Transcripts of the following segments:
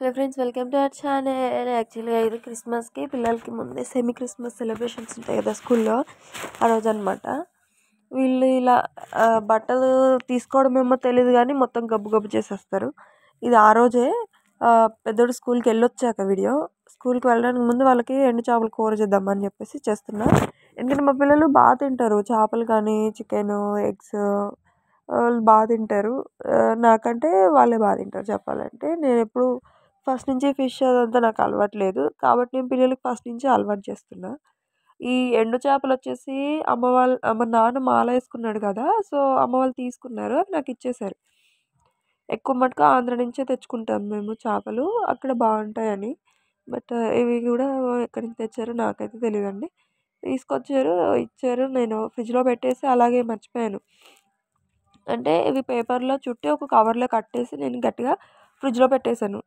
hello friends welcome to our channel యాక్చువల్గా ఇది క్రిస్మస్కి పిల్లలకి ముందే సెమీ క్రిస్మస్ సెలబ్రేషన్స్ ఉంటాయి కదా స్కూల్లో ఆ రోజు అనమాట వీళ్ళు ఇలా బట్టలు తీసుకోవడం ఏమో తెలియదు కానీ మొత్తం గబ్బు గబ్బు చేసేస్తారు ఇది ఆ రోజే పెద్దోడు స్కూల్కి వెళ్ళొచ్చాక వీడియో స్కూల్కి వెళ్ళడానికి ముందు వాళ్ళకి ఎండు చేపలు కూర చేద్దామని చెప్పేసి చేస్తున్నా ఎందుకంటే మా పిల్లలు బాగా తింటారు చేపలు కానీ చికెన్ ఎగ్స్ వాళ్ళు బాగా తింటారు నాకంటే వాళ్ళే బాగా తింటారు చెప్పాలంటే నేను ఎప్పుడు ఫస్ట్ నుంచే ఫిష్ అదంతా నాకు అలవాటు లేదు కాబట్టి నేను పిల్లలకి ఫస్ట్ నుంచే అలవాటు చేస్తున్నా ఈ ఎండు చేపలు వచ్చేసి అమ్మ వాళ్ళు అమ్మ నాన్న మాల వేసుకున్నాడు కదా సో అమ్మ వాళ్ళు తీసుకున్నారు అవి నాకు ఇచ్చేసారు ఎక్కువ మటుకు ఆంధ్ర నుంచే తెచ్చుకుంటాం మేము చేపలు అక్కడ బాగుంటాయని బట్ ఇవి కూడా ఎక్కడి నుంచి తెచ్చారో నాకైతే తెలియదండి తీసుకొచ్చారు ఇచ్చారు నేను ఫ్రిడ్జ్లో పెట్టేసి అలాగే మర్చిపోయాను అంటే ఇవి పేపర్లో చుట్టి ఒక కవర్లో కట్టేసి నేను గట్టిగా ఫ్రిడ్జ్లో పెట్టేశాను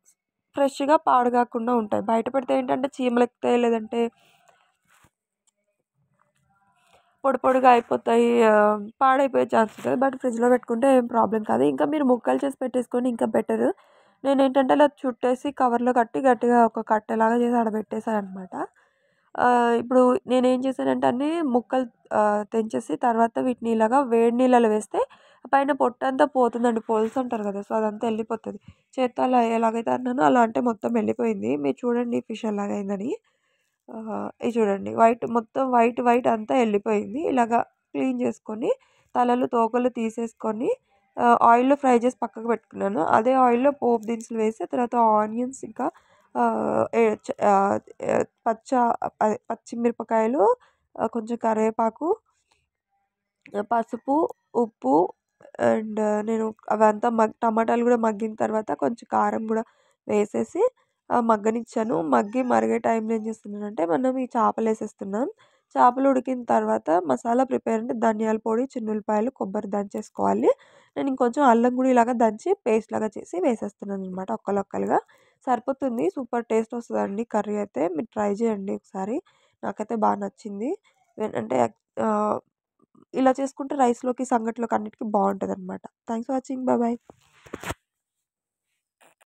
ఫ్రెష్గా పాడు కాకుండా ఉంటాయి బయట పెడితే ఏంటంటే చీమలు ఎక్కుతాయి లేదంటే పొడి పొడిగా అయిపోతాయి పాడైపోయే ఛాన్స్ ఉంటుంది బట్ ఫ్రిడ్జ్లో పెట్టుకుంటే ఏం ప్రాబ్లం కాదు ఇంకా మీరు ముక్కలు చేసి పెట్టేసుకొని ఇంకా బెటరు నేను ఏంటంటే అలా చుట్టేసి కవర్లో కట్టి గట్టిగా ఒక కట్టెలాగా చేసి ఆడ పెట్టేశాను అనమాట ఇప్పుడు నేనేం చేశానంటే అన్నీ ముక్కలు తెంచేసి తర్వాత వీటిని ఇలాగా వేడి నీళ్ళలో వేస్తే పైన అంతా పోతుందండి పొలుసు అంటారు కదా సో అదంతా వెళ్ళిపోతుంది చేత్తో అలా ఎలాగైతే అన్నానో అలా అంటే మొత్తం వెళ్ళిపోయింది మీరు చూడండి ఫిష్ ఎలాగైందని ఇది చూడండి వైట్ మొత్తం వైట్ వైట్ అంతా వెళ్ళిపోయింది ఇలాగా క్లీన్ చేసుకొని తలలు తోకలు తీసేసుకొని ఆయిల్లో ఫ్రై చేసి పక్కకు పెట్టుకున్నాను అదే ఆయిల్లో పోపు దినుసులు వేసి తర్వాత ఆనియన్స్ ఇంకా పచ్చ పచ్చిమిరపకాయలు కొంచెం కరివేపాకు పసుపు ఉప్పు అండ్ నేను అవంతా మగ్ టమాటాలు కూడా మగ్గిన తర్వాత కొంచెం కారం కూడా వేసేసి మగ్గనిచ్చాను మగ్గి మరిగే టైంలో ఏం చేస్తున్నానంటే మనం ఈ చేపలు వేసేస్తున్నాం చేపలు ఉడికిన తర్వాత మసాలా ప్రిపేర్ అంటే ధనియాల పొడి చిన్నులపాయలు కొబ్బరి దంచేసుకోవాలి నేను ఇంకొంచెం అల్లం గుడి ఇలాగా దంచి పేస్ట్ లాగా చేసి వేసేస్తున్నాను అనమాట ఒక్కలొక్కలుగా సరిపోతుంది సూపర్ టేస్ట్ వస్తుందండి కర్రీ అయితే మీరు ట్రై చేయండి ఒకసారి నాకైతే బాగా నచ్చింది అంటే ఇలా చేసుకుంటే రైస్లోకి సంగట్లోకి అన్నిటికీ బాగుంటుంది అనమాట thanks for watching bye bye